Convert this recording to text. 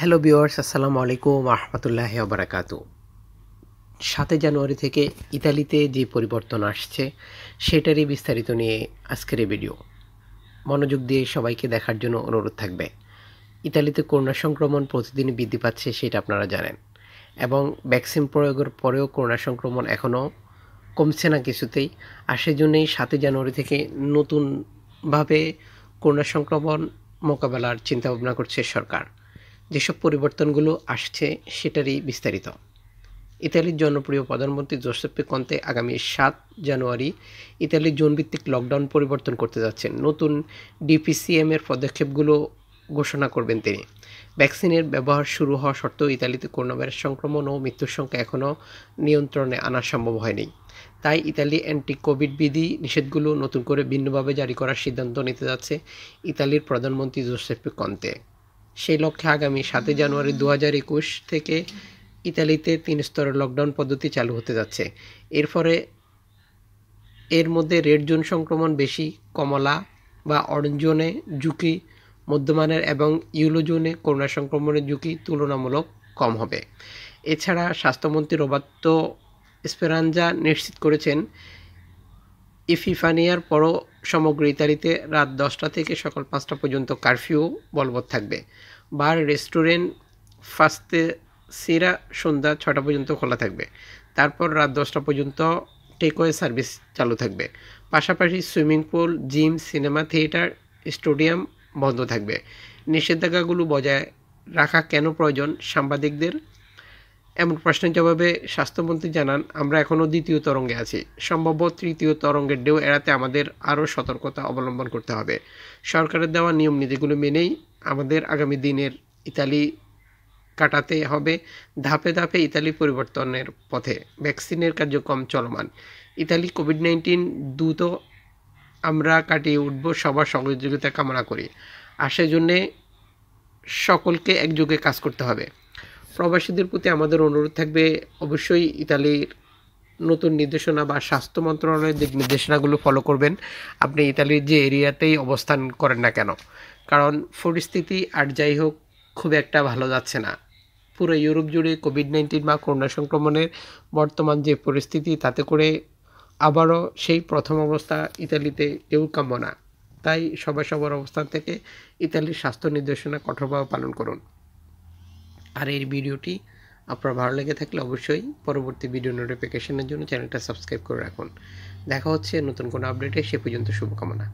hello বিওয়ার্স আসসালামু আলাইকুম আহমতুল্লাহ আবরাকাত সাতই জানুয়ারি থেকে ইতালিতে যে পরিবর্তন আসছে সেটারই বিস্তারিত নিয়ে আজকের এই ভিডিও মনোযোগ দিয়ে সবাইকে দেখার জন্য অনুরোধ থাকবে ইতালিতে করোনা সংক্রমণ প্রতিদিন বৃদ্ধি পাচ্ছে সেটা আপনারা জানেন এবং ভ্যাকসিন প্রয়োগের পরেও করোনা সংক্রমণ এখনও কমছে না কিছুতেই আর সেজন্যই সাতই জানুয়ারি থেকে নতুনভাবে করোনা সংক্রমণ মোকাবেলার চিন্তাভাবনা করছে সরকার যেসব পরিবর্তনগুলো আসছে সেটারই বিস্তারিত ইতালির জনপ্রিয় প্রধানমন্ত্রী জোসেপে কন্তে আগামী সাত জানুয়ারি ইতালির জোনভিত্তিক লকডাউন পরিবর্তন করতে যাচ্ছেন নতুন ডিপিসিএম এর পদক্ষেপগুলো ঘোষণা করবেন তিনি ভ্যাকসিনের ব্যবহার শুরু হওয়া সত্ত্বেও ইতালিতে করোনা ভাইরাস সংক্রমণ ও মৃত্যুর সংখ্যা এখনও নিয়ন্ত্রণে আনা সম্ভব হয়নি তাই ইতালি অ্যান্টি কোভিড বিধি নিষেধগুলো নতুন করে ভিন্নভাবে জারি করার সিদ্ধান্ত নিতে যাচ্ছে ইতালির প্রধানমন্ত্রী জোসেফ কন্তে সেই লক্ষ্যে আগামী সাতই জানুয়ারি দু হাজার একুশ থেকে ইতালিতে তিন স্তরের লকডাউন পদ্ধতি চালু হতে যাচ্ছে এর ফলে এর মধ্যে রেড জোন সংক্রমণ বেশি কমলা বা অরেঞ্জ জোনে ঝুঁকি মধ্যমানের এবং ইউলো জোনে করোনা সংক্রমণের ঝুঁকি তুলনামূলক কম হবে এছাড়া স্বাস্থ্যমন্ত্রী রোবার্তো স্পেরাঞ্জা নিশ্চিত করেছেন ইফিফানিয়ার পর সমগ্র ইতালিতে রাত দশটা থেকে সকাল পাঁচটা পর্যন্ত কারফিউ বলবৎ থাকবে বার রেস্টুরেন্ট ফাস্তে সিরা সন্ধ্যা ছটা পর্যন্ত খোলা থাকবে তারপর রাত দশটা পর্যন্ত টেকওয়ে সার্ভিস চালু থাকবে পাশাপাশি swimming pool gym cinema theatre stadium বন্ধ থাকবে নিষেধাজ্ঞাগুলো বজায় রাখা কেন প্রয়োজন সাংবাদিকদের এমন প্রশ্নের জবাবে স্বাস্থ্যমন্ত্রী জানান আমরা এখনও দ্বিতীয় তরঙ্গে আছি সম্ভাব্য তৃতীয় তরঙ্গের ঢেউ এড়াতে আমাদের আরও সতর্কতা অবলম্বন করতে হবে সরকারের দেওয়া নিয়ম নীতিগুলো মেনেই আমাদের আগামী দিনের ইতালি কাটাতে হবে ধাপে ধাপে ইতালি পরিবর্তনের পথে ভ্যাকসিনের কার্যক্রম চলমান ইতালি কোভিড নাইন্টিন দ্রুত আমরা কাটিয়ে উঠব সবার সহযোগিতা কামনা করি আর সেজন্যে সকলকে একযোগে কাজ করতে হবে প্রবাসীদের প্রতি আমাদের অনুরোধ থাকবে অবশ্যই ইতালির নতুন নির্দেশনা বা স্বাস্থ্য মন্ত্রণালয়ের দিক নির্দেশনাগুলো ফলো করবেন আপনি ইতালির যে এরিয়াতেই অবস্থান করেন না কেন কারণ পরিস্থিতি আর যাই হোক খুব একটা ভালো যাচ্ছে না পুরো ইউরোপ জুড়ে কোভিড নাইন্টিন বা করোনা সংক্রমণের বর্তমান যে পরিস্থিতি তাতে করে আবারও সেই প্রথম অবস্থা ইতালিতে কেউ কাম্য না তাই সবাই সবার অবস্থান থেকে ইতালির স্বাস্থ্য নির্দেশনা কঠোরভাবে পালন করুন আর এই ভিডিওটি আপনার ভালো লেগে থাকলে অবশ্যই পরবর্তী ভিডিও নোটিফিকেশনের জন্য চ্যানেলটা সাবস্ক্রাইব করে রাখুন দেখা হচ্ছে নতুন কোনো আপডেটে সে পর্যন্ত শুভকামনা